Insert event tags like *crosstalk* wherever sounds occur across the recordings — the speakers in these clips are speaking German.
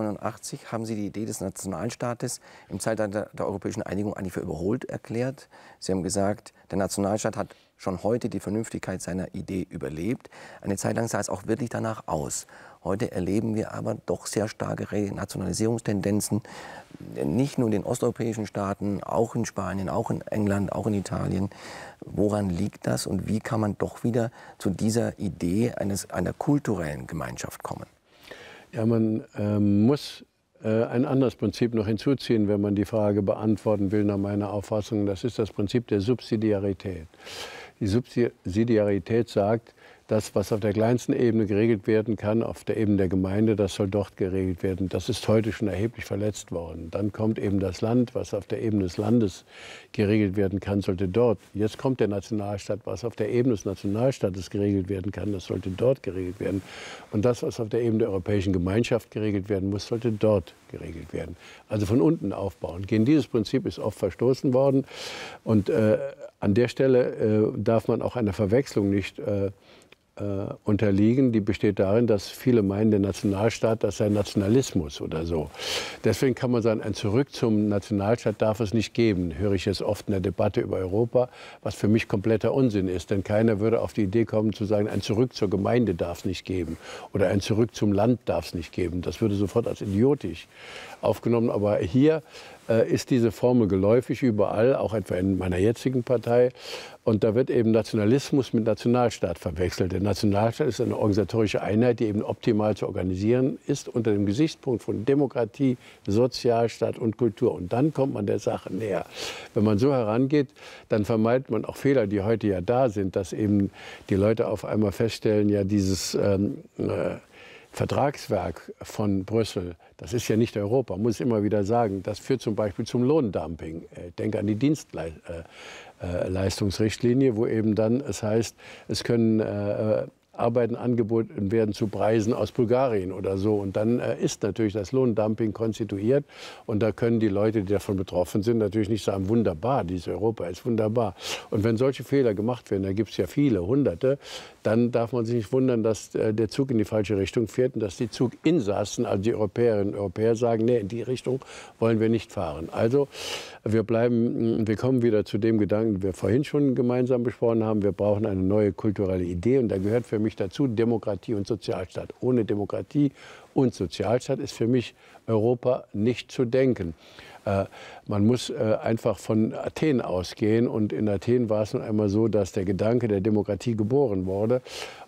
1989 haben Sie die Idee des Nationalstaates im Zeitalter der europäischen Einigung eigentlich für überholt erklärt. Sie haben gesagt, der Nationalstaat hat schon heute die Vernünftigkeit seiner Idee überlebt. Eine Zeit lang sah es auch wirklich danach aus. Heute erleben wir aber doch sehr starke Renationalisierungstendenzen, nicht nur in den osteuropäischen Staaten, auch in Spanien, auch in England, auch in Italien. Woran liegt das und wie kann man doch wieder zu dieser Idee eines, einer kulturellen Gemeinschaft kommen? Ja, man ähm, muss äh, ein anderes Prinzip noch hinzuziehen, wenn man die Frage beantworten will, nach meiner Auffassung. Das ist das Prinzip der Subsidiarität. Die Subsidiarität sagt, das, was auf der kleinsten Ebene geregelt werden kann, auf der Ebene der Gemeinde, das soll dort geregelt werden. Das ist heute schon erheblich verletzt worden. Dann kommt eben das Land, was auf der Ebene des Landes geregelt werden kann, sollte dort. Jetzt kommt der Nationalstaat, was auf der Ebene des Nationalstaates geregelt werden kann, das sollte dort geregelt werden. Und das, was auf der Ebene der Europäischen Gemeinschaft geregelt werden muss, sollte dort geregelt werden. Also von unten aufbauen. Gegen dieses Prinzip ist oft verstoßen worden. Und äh, an der Stelle äh, darf man auch eine Verwechslung nicht äh, äh, unterliegen, die besteht darin, dass viele meinen, der Nationalstaat, das sei Nationalismus oder so. Deswegen kann man sagen, ein Zurück zum Nationalstaat darf es nicht geben, höre ich jetzt oft in der Debatte über Europa, was für mich kompletter Unsinn ist, denn keiner würde auf die Idee kommen zu sagen, ein Zurück zur Gemeinde darf es nicht geben oder ein Zurück zum Land darf es nicht geben. Das würde sofort als idiotisch aufgenommen, aber hier äh, ist diese Formel geläufig überall, auch etwa in meiner jetzigen Partei. Und da wird eben Nationalismus mit Nationalstaat verwechselt. Der Nationalstaat ist eine organisatorische Einheit, die eben optimal zu organisieren ist unter dem Gesichtspunkt von Demokratie, Sozialstaat und Kultur. Und dann kommt man der Sache näher. Wenn man so herangeht, dann vermeidet man auch Fehler, die heute ja da sind, dass eben die Leute auf einmal feststellen, ja dieses ähm, äh, Vertragswerk von Brüssel, das ist ja nicht Europa, muss ich immer wieder sagen, das führt zum Beispiel zum Lohndumping. Äh, denk an die Dienstleistungsrichtlinie, äh, äh, wo eben dann es heißt, es können Arbeiten angeboten werden zu Preisen aus Bulgarien oder so. Und dann äh, ist natürlich das Lohndumping konstituiert. Und da können die Leute, die davon betroffen sind, natürlich nicht sagen, wunderbar, dieses Europa ist wunderbar. Und wenn solche Fehler gemacht werden, da gibt es ja viele, hunderte, dann darf man sich nicht wundern, dass äh, der Zug in die falsche Richtung fährt und dass die Zuginsassen, also die Europäerinnen und Europäer, sagen, nee, in die Richtung wollen wir nicht fahren. Also wir bleiben, mm, wir kommen wieder zu dem Gedanken, den wir vorhin schon gemeinsam besprochen haben. Wir brauchen eine neue kulturelle Idee. Und da gehört für mich mich dazu Demokratie und Sozialstaat. Ohne Demokratie und Sozialstaat ist für mich Europa nicht zu denken. Äh, man muss äh, einfach von Athen ausgehen. Und in Athen war es nun einmal so, dass der Gedanke der Demokratie geboren wurde.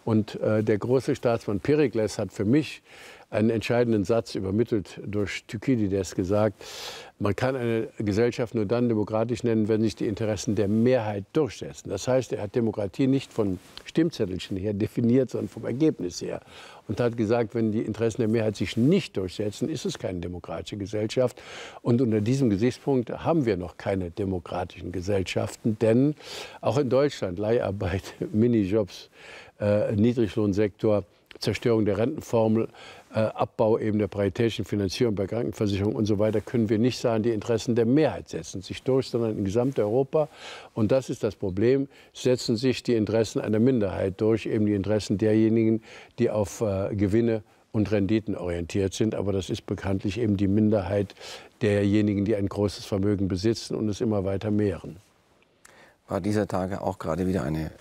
Und äh, der große Staatsmann Perikles hat für mich einen entscheidenden Satz übermittelt durch der es gesagt, man kann eine Gesellschaft nur dann demokratisch nennen, wenn sich die Interessen der Mehrheit durchsetzen. Das heißt, er hat Demokratie nicht von Stimmzettelchen her definiert, sondern vom Ergebnis her. Und hat gesagt, wenn die Interessen der Mehrheit sich nicht durchsetzen, ist es keine demokratische Gesellschaft. Und unter diesem Gesichtspunkt haben wir noch keine demokratischen Gesellschaften, denn auch in Deutschland Leiharbeit, *laughs* Minijobs, äh, Niedriglohnsektor, Zerstörung der Rentenformel, äh, Abbau eben der paritätischen Finanzierung bei Krankenversicherung und so weiter, können wir nicht sagen, die Interessen der Mehrheit setzen sich durch, sondern in Gesamteuropa, und das ist das Problem, setzen sich die Interessen einer Minderheit durch, eben die Interessen derjenigen, die auf äh, Gewinne und Renditen orientiert sind. Aber das ist bekanntlich eben die Minderheit derjenigen, die ein großes Vermögen besitzen und es immer weiter mehren war dieser Tage auch gerade wieder eine,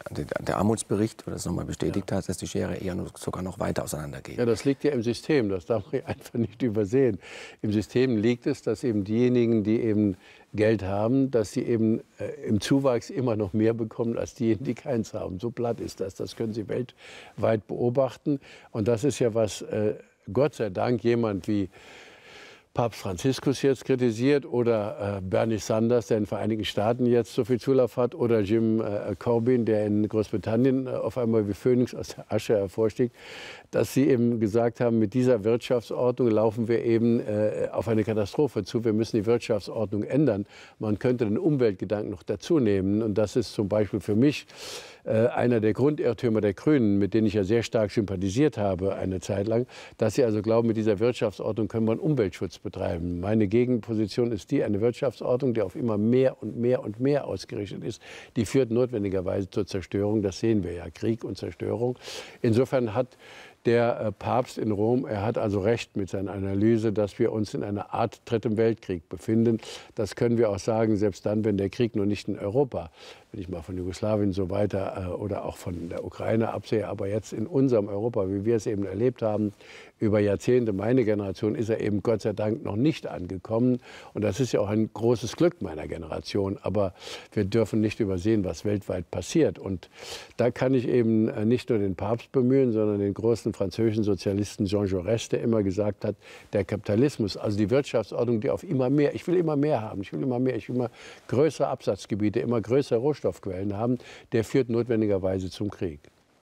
der Armutsbericht, wo das nochmal bestätigt ja. hat, dass die Schere eher sogar noch weiter auseinander geht. Ja, das liegt ja im System, das darf man *laughs* einfach nicht übersehen. Im System liegt es, dass eben diejenigen, die eben Geld haben, dass sie eben äh, im Zuwachs immer noch mehr bekommen als diejenigen, die keins haben. So platt ist das, das können Sie weltweit beobachten. Und das ist ja was, äh, Gott sei Dank, jemand wie Papst Franziskus jetzt kritisiert oder äh, Bernie Sanders, der in den Vereinigten Staaten jetzt so viel Zulauf hat, oder Jim äh, Corbyn, der in Großbritannien äh, auf einmal wie Phönix aus der Asche hervorstieg, dass sie eben gesagt haben, mit dieser Wirtschaftsordnung laufen wir eben äh, auf eine Katastrophe zu. Wir müssen die Wirtschaftsordnung ändern. Man könnte den Umweltgedanken noch dazu nehmen. Und das ist zum Beispiel für mich äh, einer der Grundirrtümer der Grünen, mit denen ich ja sehr stark sympathisiert habe eine Zeit lang, dass sie also glauben, mit dieser Wirtschaftsordnung können wir Umweltschutz betreiben. Meine Gegenposition ist die, eine Wirtschaftsordnung, die auf immer mehr und mehr und mehr ausgerichtet ist, die führt notwendigerweise zur Zerstörung. Das sehen wir ja, Krieg und Zerstörung. Insofern hat der äh, Papst in Rom, er hat also recht mit seiner Analyse, dass wir uns in einer Art Drittem Weltkrieg befinden. Das können wir auch sagen, selbst dann, wenn der Krieg noch nicht in Europa wenn ich mal von Jugoslawien so weiter äh, oder auch von der Ukraine absehe, aber jetzt in unserem Europa, wie wir es eben erlebt haben, über Jahrzehnte, meine Generation, ist er eben Gott sei Dank noch nicht angekommen. Und das ist ja auch ein großes Glück meiner Generation. Aber wir dürfen nicht übersehen, was weltweit passiert. Und da kann ich eben äh, nicht nur den Papst bemühen, sondern den großen französischen Sozialisten Jean Jaurès, der immer gesagt hat, der Kapitalismus, also die Wirtschaftsordnung, die auf immer mehr, ich will immer mehr haben, ich will immer mehr, ich will immer größere Absatzgebiete, immer größere Rohstoffe. Rohstoffquellen haben, der führt notwendigerweise zum Krieg.